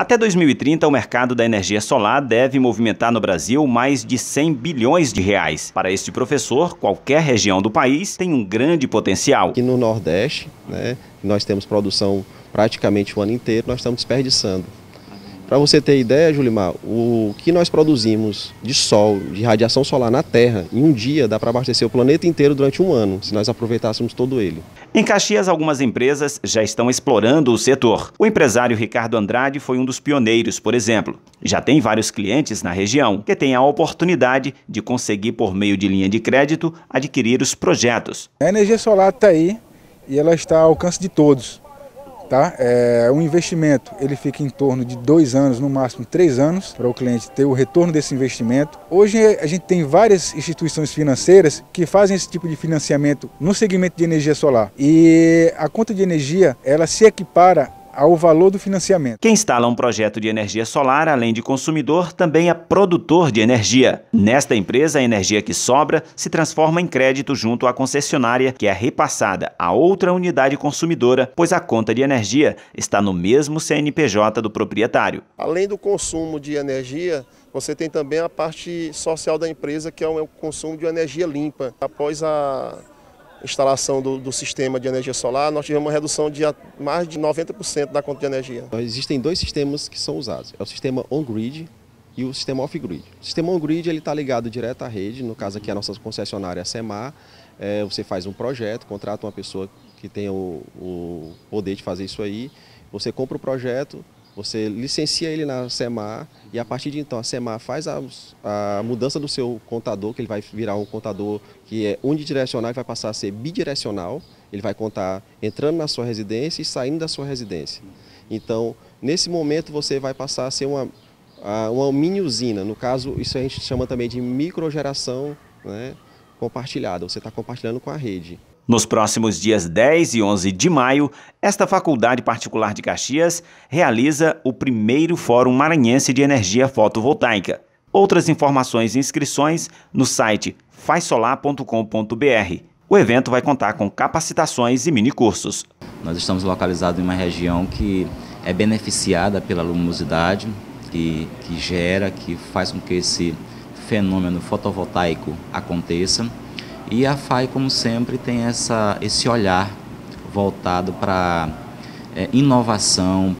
Até 2030, o mercado da energia solar deve movimentar no Brasil mais de 100 bilhões de reais. Para este professor, qualquer região do país tem um grande potencial. Aqui no Nordeste, né, nós temos produção praticamente o ano inteiro, nós estamos desperdiçando. Para você ter ideia, Julimar, o que nós produzimos de sol, de radiação solar na Terra, em um dia dá para abastecer o planeta inteiro durante um ano, se nós aproveitássemos todo ele. Em Caxias, algumas empresas já estão explorando o setor. O empresário Ricardo Andrade foi um dos pioneiros, por exemplo. Já tem vários clientes na região que têm a oportunidade de conseguir, por meio de linha de crédito, adquirir os projetos. A energia solar está aí e ela está ao alcance de todos. Tá? É, o investimento ele fica em torno de dois anos, no máximo três anos, para o cliente ter o retorno desse investimento. Hoje a gente tem várias instituições financeiras que fazem esse tipo de financiamento no segmento de energia solar. E a conta de energia ela se equipara ao valor do financiamento. Quem instala um projeto de energia solar, além de consumidor, também é produtor de energia. Nesta empresa, a energia que sobra se transforma em crédito junto à concessionária, que é repassada a outra unidade consumidora, pois a conta de energia está no mesmo CNPJ do proprietário. Além do consumo de energia, você tem também a parte social da empresa, que é o consumo de energia limpa. Após a instalação do, do, sistema de energia solar, nós tivemos uma redução de mais de 90% da conta de energia. Então, existem dois sistemas que são usados, é o sistema on-grid e o sistema off-grid. O sistema on-grid está ligado direto à rede, no caso aqui a nossa concessionária SEMAR, é, você faz um projeto, contrata uma pessoa que tem o, o poder de fazer isso aí, você compra o projeto, você licencia ele na SEMAR e a partir de então a SEMAR faz a, a, mudança do seu contador, que ele vai virar um contador que é unidirecional e vai passar a ser bidirecional. Ele vai contar entrando na sua residência e saindo da sua residência. Então, nesse momento você vai passar a ser uma, uma mini usina. No caso, isso a gente chama também de microgeração, né? compartilhada, você está compartilhando com a rede. Nos próximos dias 10 e 11 de maio, esta Faculdade Particular de Caxias realiza o primeiro Fórum Maranhense de Energia Fotovoltaica. Outras informações e inscrições no site faisolar.com.br. O evento vai contar com capacitações e minicursos. Nós estamos localizados em uma região que é beneficiada pela luminosidade, que, que gera, que faz com que esse fenômeno fotovoltaico aconteça. E a FAI, como sempre, tem essa, esse olhar voltado para é, inovação,